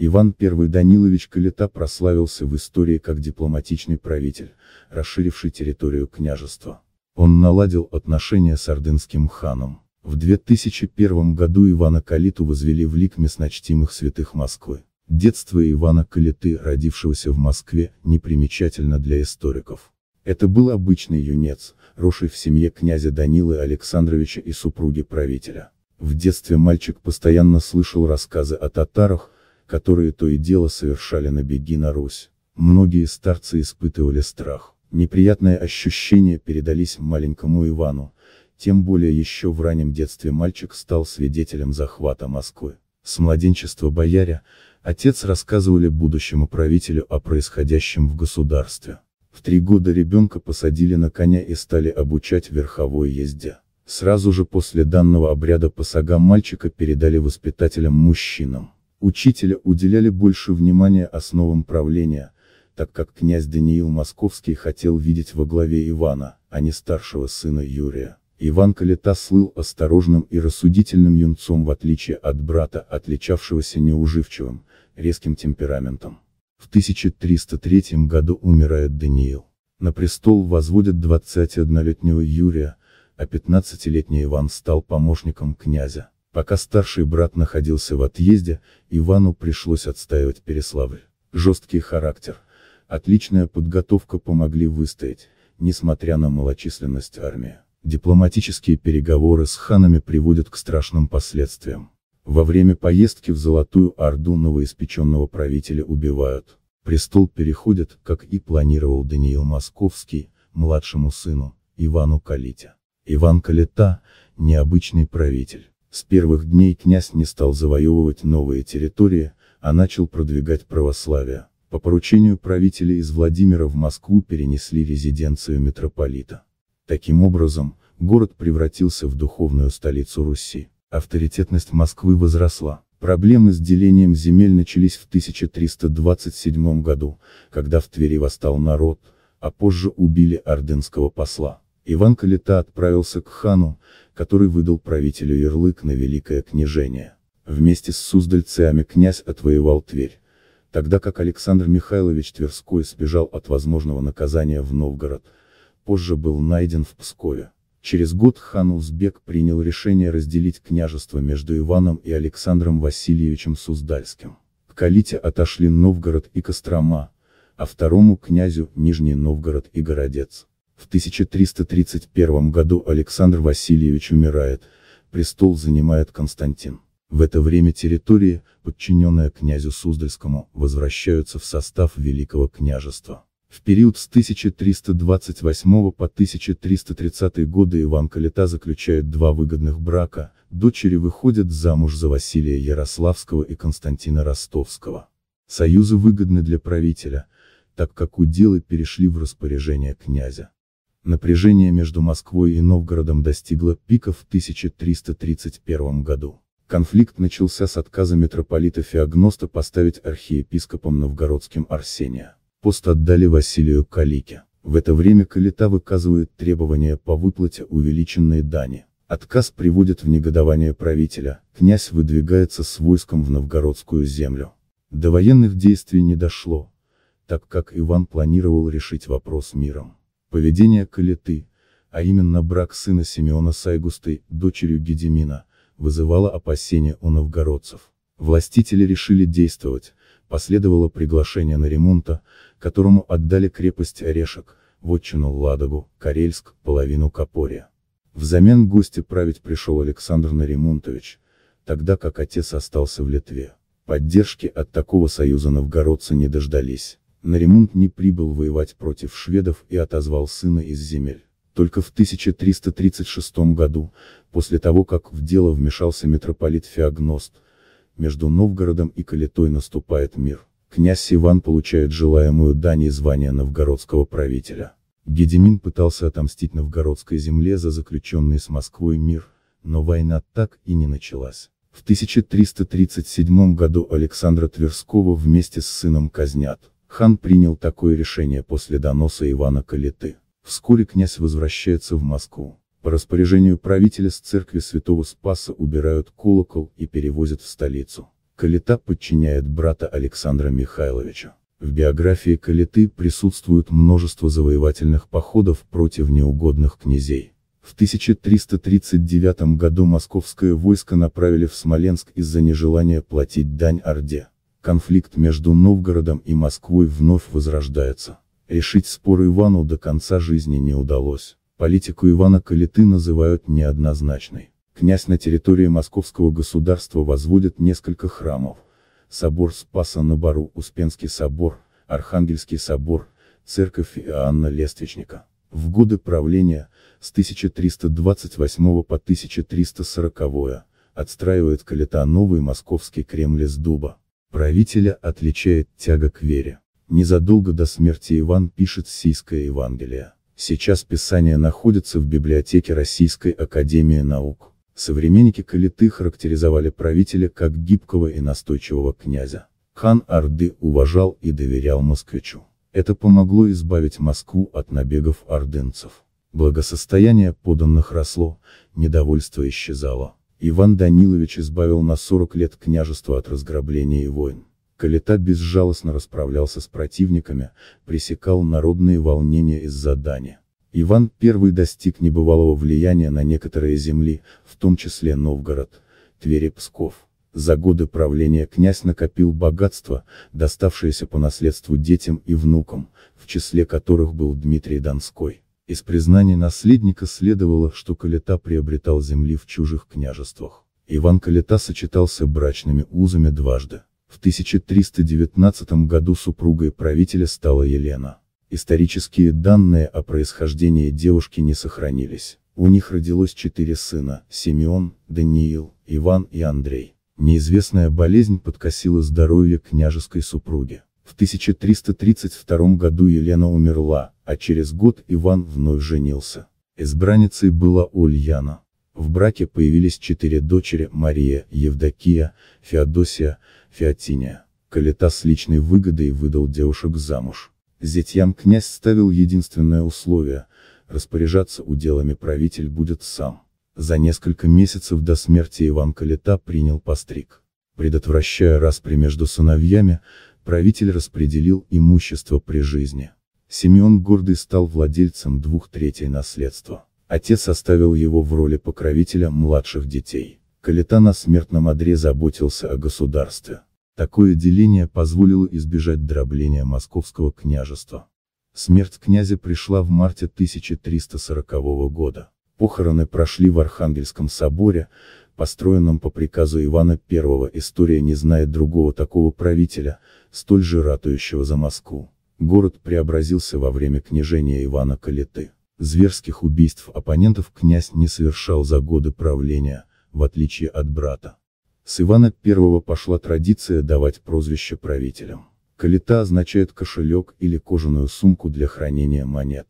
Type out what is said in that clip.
Иван I Данилович Калита прославился в истории как дипломатичный правитель, расширивший территорию княжества. Он наладил отношения с ордынским ханом. В 2001 году Ивана Калиту возвели в лик местночтимых святых Москвы. Детство Ивана Калиты, родившегося в Москве, непримечательно для историков. Это был обычный юнец, росший в семье князя Данилы Александровича и супруги правителя. В детстве мальчик постоянно слышал рассказы о татарах, которые то и дело совершали набеги на Русь. Многие старцы испытывали страх. Неприятные ощущения передались маленькому Ивану, тем более еще в раннем детстве мальчик стал свидетелем захвата Москвы. С младенчества бояря, отец рассказывали будущему правителю о происходящем в государстве. В три года ребенка посадили на коня и стали обучать верховой езде. Сразу же после данного обряда посага мальчика передали воспитателям-мужчинам. Учителя уделяли больше внимания основам правления, так как князь Даниил Московский хотел видеть во главе Ивана, а не старшего сына Юрия. Иван Калита слыл осторожным и рассудительным юнцом в отличие от брата, отличавшегося неуживчивым, резким темпераментом. В 1303 году умирает Даниил. На престол возводят 21-летнего Юрия, а 15-летний Иван стал помощником князя. Пока старший брат находился в отъезде, Ивану пришлось отстаивать Переславль. Жесткий характер, отличная подготовка помогли выстоять, несмотря на малочисленность армии. Дипломатические переговоры с ханами приводят к страшным последствиям. Во время поездки в Золотую Орду новоиспеченного правителя убивают. Престол переходит, как и планировал Даниил Московский, младшему сыну, Ивану Калите. Иван Калита – необычный правитель. С первых дней князь не стал завоевывать новые территории, а начал продвигать православие. По поручению правителя из Владимира в Москву перенесли резиденцию митрополита. Таким образом, город превратился в духовную столицу Руси. Авторитетность Москвы возросла. Проблемы с делением земель начались в 1327 году, когда в Твери восстал народ, а позже убили орденского посла. Иван Калита отправился к хану, который выдал правителю ярлык на Великое княжение. Вместе с суздальцами князь отвоевал Тверь, тогда как Александр Михайлович Тверской сбежал от возможного наказания в Новгород, позже был найден в Пскове. Через год хан Узбек принял решение разделить княжество между Иваном и Александром Васильевичем Суздальским. К Калите отошли Новгород и Кострома, а второму князю – Нижний Новгород и Городец. В 1331 году Александр Васильевич умирает, престол занимает Константин. В это время территории, подчиненные князю Суздальскому, возвращаются в состав Великого княжества. В период с 1328 по 1330 годы Иван Калита заключает два выгодных брака, дочери выходят замуж за Василия Ярославского и Константина Ростовского. Союзы выгодны для правителя, так как уделы перешли в распоряжение князя. Напряжение между Москвой и Новгородом достигло пика в 1331 году. Конфликт начался с отказа митрополита Феогноста поставить архиепископом новгородским Арсения. Пост отдали Василию Калике. В это время Калита выказывает требования по выплате увеличенной дани. Отказ приводит в негодование правителя, князь выдвигается с войском в новгородскую землю. До военных действий не дошло, так как Иван планировал решить вопрос миром. Поведение Калиты, а именно брак сына Симеона с Айгустой, дочерью Гедемина, вызывало опасения у новгородцев. Властители решили действовать, последовало приглашение на ремонта, которому отдали крепость Орешек, вотчину Ладогу, Карельск, половину Капория. Взамен гости править пришел Александр Наримонтович, тогда как отец остался в Литве. Поддержки от такого союза новгородцы не дождались. На ремонт не прибыл воевать против шведов и отозвал сына из земель. Только в 1336 году, после того как в дело вмешался митрополит Феогност, между Новгородом и Калитой наступает мир. Князь Иван получает желаемую дань и звание новгородского правителя. Гедемин пытался отомстить новгородской земле за заключенный с Москвой мир, но война так и не началась. В 1337 году Александра Тверского вместе с сыном казнят. Хан принял такое решение после доноса Ивана Калиты. Вскоре князь возвращается в Москву. По распоряжению правителя с церкви Святого Спаса убирают колокол и перевозят в столицу. Калита подчиняет брата Александра Михайловича. В биографии Калиты присутствует множество завоевательных походов против неугодных князей. В 1339 году московское войско направили в Смоленск из-за нежелания платить дань Орде. Конфликт между Новгородом и Москвой вновь возрождается. Решить спор Ивану до конца жизни не удалось. Политику Ивана Калиты называют неоднозначной. Князь на территории московского государства возводит несколько храмов. Собор Спаса на Бару, Успенский собор, Архангельский собор, церковь Иоанна Лествичника. В годы правления, с 1328 по 1340, отстраивает Калита новый московский Кремль из дуба правителя отличает тяга к вере. Незадолго до смерти Иван пишет Сийское Евангелие. Сейчас Писание находится в библиотеке Российской Академии Наук. Современники Калиты характеризовали правителя как гибкого и настойчивого князя. Хан Орды уважал и доверял москвичу. Это помогло избавить Москву от набегов ордынцев. Благосостояние поданных росло, недовольство исчезало. Иван Данилович избавил на 40 лет княжество от разграбления и войн. Калита безжалостно расправлялся с противниками, пресекал народные волнения из задания. Иван I достиг небывалого влияния на некоторые земли, в том числе Новгород, Тверь и Псков. За годы правления князь накопил богатство, доставшееся по наследству детям и внукам, в числе которых был Дмитрий Донской. Из признания наследника следовало, что Калита приобретал земли в чужих княжествах. Иван Калита сочетался брачными узами дважды. В 1319 году супругой правителя стала Елена. Исторические данные о происхождении девушки не сохранились. У них родилось четыре сына – Симеон, Даниил, Иван и Андрей. Неизвестная болезнь подкосила здоровье княжеской супруги. В 1332 году Елена умерла, а через год Иван вновь женился. Избранницей была Ульяна. В браке появились четыре дочери – Мария, Евдокия, Феодосия, Феотиния. Калита с личной выгодой выдал девушек замуж. Зятьям князь ставил единственное условие – распоряжаться уделами правитель будет сам. За несколько месяцев до смерти Иван Калита принял постриг. Предотвращая распри между сыновьями, правитель распределил имущество при жизни. Симеон Гордый стал владельцем двух третей наследства. Отец оставил его в роли покровителя младших детей. Калита на смертном одре заботился о государстве. Такое деление позволило избежать дробления московского княжества. Смерть князя пришла в марте 1340 года. Похороны прошли в Архангельском соборе, построенном по приказу Ивана I, история не знает другого такого правителя, столь же ратующего за Москву. Город преобразился во время княжения Ивана Калиты. Зверских убийств оппонентов князь не совершал за годы правления, в отличие от брата. С Ивана I пошла традиция давать прозвище правителям. Калита означает кошелек или кожаную сумку для хранения монет.